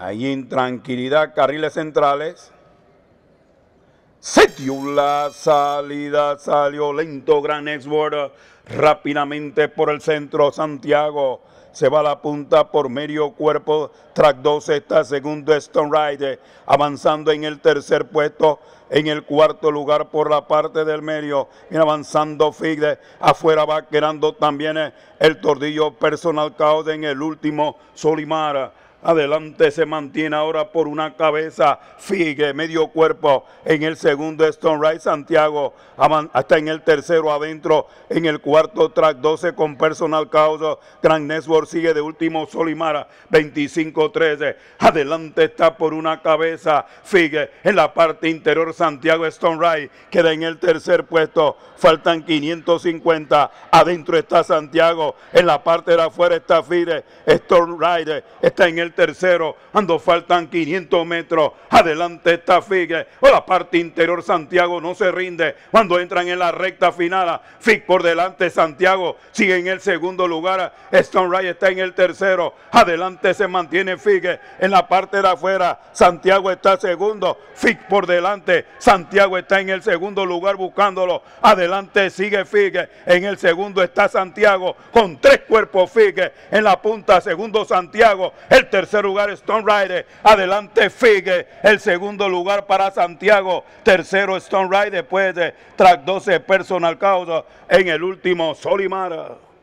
en intranquilidad, carriles centrales. se la salida, salió lento Gran Exward rápidamente por el centro Santiago. Se va a la punta por medio cuerpo. Track 2 está segundo Stone Rider. Avanzando en el tercer puesto. En el cuarto lugar por la parte del medio. Y avanzando Figde. Afuera va quedando también el tordillo personal caos en el último Solimara. Adelante se mantiene ahora por una cabeza. Figue, medio cuerpo. En el segundo Stone Ride, Santiago. Hasta en el tercero adentro. En el cuarto track 12 con personal causa. Gran Network sigue de último Solimara. 25-13. Adelante está por una cabeza. Figue. En la parte interior Santiago Stone Ride. Queda en el tercer puesto. Faltan 550. Adentro está Santiago. En la parte de afuera está Fide. Stone Rider. Está en el tercero, cuando faltan 500 metros, adelante está Figue, o oh, la parte interior Santiago no se rinde, cuando entran en la recta final, Fig por delante Santiago, sigue en el segundo lugar, Stone Ray está en el tercero, adelante se mantiene Figue, en la parte de afuera, Santiago está segundo, Fig por delante, Santiago está en el segundo lugar buscándolo, adelante sigue Figue, en el segundo está Santiago, con tres cuerpos Figue, en la punta segundo Santiago, el tercero tercer lugar Stone Rider, adelante Figue, el segundo lugar para Santiago, tercero Stone Rider, después de track 12 Personal Causa, en el último Solimara.